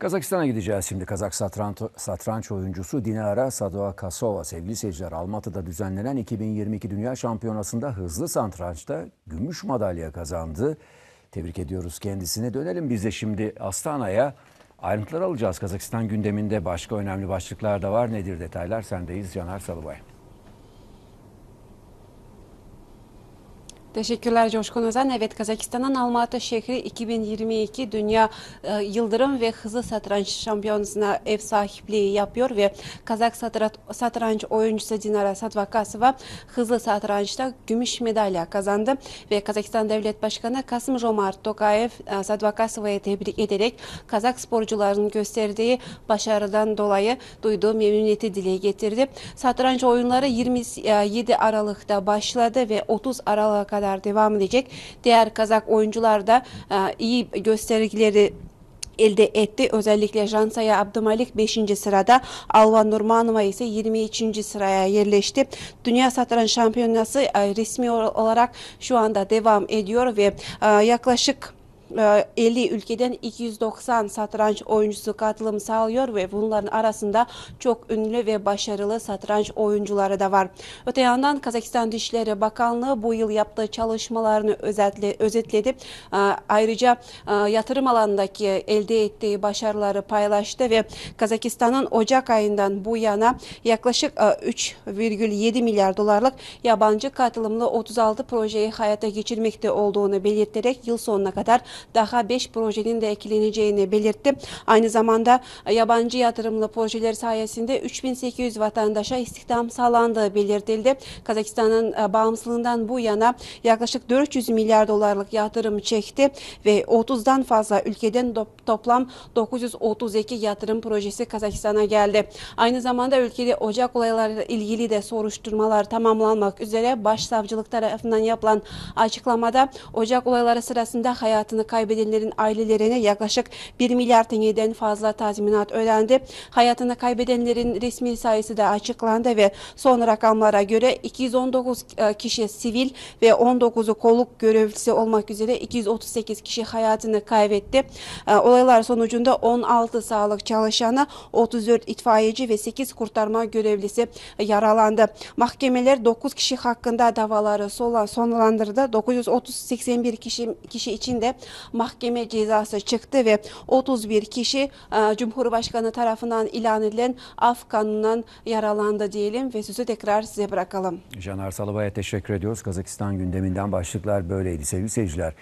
Kazakistan'a gideceğiz şimdi. Kazak satranç, satranç oyuncusu Dinara Sadoakasova sevgili seyirciler Almatı'da düzenlenen 2022 Dünya Şampiyonası'nda hızlı satrançta gümüş madalya kazandı. Tebrik ediyoruz kendisine. Dönelim biz de şimdi Astana'ya. Ayrıntılar alacağız. Kazakistan gündeminde başka önemli başlıklar da var. Nedir detaylar? Sendeyiz Caner Salıbay. Teşekkürler Coşkun Özen. Evet Kazakistan'ın Almatı şehri 2022 Dünya e, Yıldırım ve Hızlı Satranç Şampiyonası'na ev sahipliği yapıyor ve Kazak satrat, satranç oyuncusu Dinara Satvakasova hızlı satrançta gümüş medalya kazandı ve Kazakistan Devlet Başkanı Kasım Romar Tokayev e, Satvakasova'yı tebrik ederek Kazak sporcuların gösterdiği başarıdan dolayı duyduğu memnuniyeti dile getirdi. Satranç oyunları 27 e, Aralık'ta başladı ve 30 Aralık'a kadar devam edecek. Diğer Kazak oyuncular da e, iyi göstergileri elde etti. Özellikle Jansaya Abdümalik 5. sırada, Alvan Nurmanova ise 23. sıraya yerleşti. Dünya Satranç Şampiyonası e, resmi olarak şu anda devam ediyor ve e, yaklaşık 50 e, ülkeden 290 satranç oyuncusu katılım sağlıyor ve bunların arasında çok ünlü ve başarılı satranç oyuncuları da var. Öte yandan Kazakistan Dışişleri Bakanlığı bu yıl yaptığı çalışmalarını özetle, özetledi. E, ayrıca e, yatırım alanındaki elde ettiği başarıları paylaştı ve Kazakistan'ın Ocak ayından bu yana yaklaşık 3,7 milyar dolarlık yabancı katılımlı 36 projeyi hayata geçirmekte olduğunu belirterek yıl sonuna kadar daha 5 projenin de ekleneceğini belirtti. Aynı zamanda e, yabancı yatırımlı projeler sayesinde 3800 vatandaşa istihdam sağlandığı belirtildi. Kazakistan'ın e, bağımsızlığından bu yana yaklaşık 400 milyar dolarlık yatırım çekti ve 30'dan fazla ülkeden toplam 932 yatırım projesi Kazakistan'a geldi. Aynı zamanda ülkede Ocak olaylarıyla ilgili de soruşturmalar tamamlanmak üzere başsavcılık tarafından yapılan açıklamada Ocak olayları sırasında hayatını kaybedenlerin ailelerine yaklaşık 1 milyar TL'den fazla tazminat ödendi. Hayatını kaybedenlerin resmi sayısı da açıklandı ve son rakamlara göre 219 e, kişi sivil ve 19'u kolluk görevlisi olmak üzere 238 kişi hayatını kaybetti. E, olaylar sonucunda 16 sağlık çalışanı, 34 itfaiyeci ve 8 kurtarma görevlisi e, yaralandı. Mahkemeler 9 kişi hakkında davaları sonlandırdı. 931 kişi, kişi için de mahkeme cezası çıktı ve 31 kişi e, Cumhurbaşkanı tarafından ilan edilen af kanunundan yaralandı diyelim ve sözü tekrar size bırakalım. Caner Salıbay'a teşekkür ediyoruz. Kazakistan gündeminden başlıklar böyleydi sevgili seyirciler.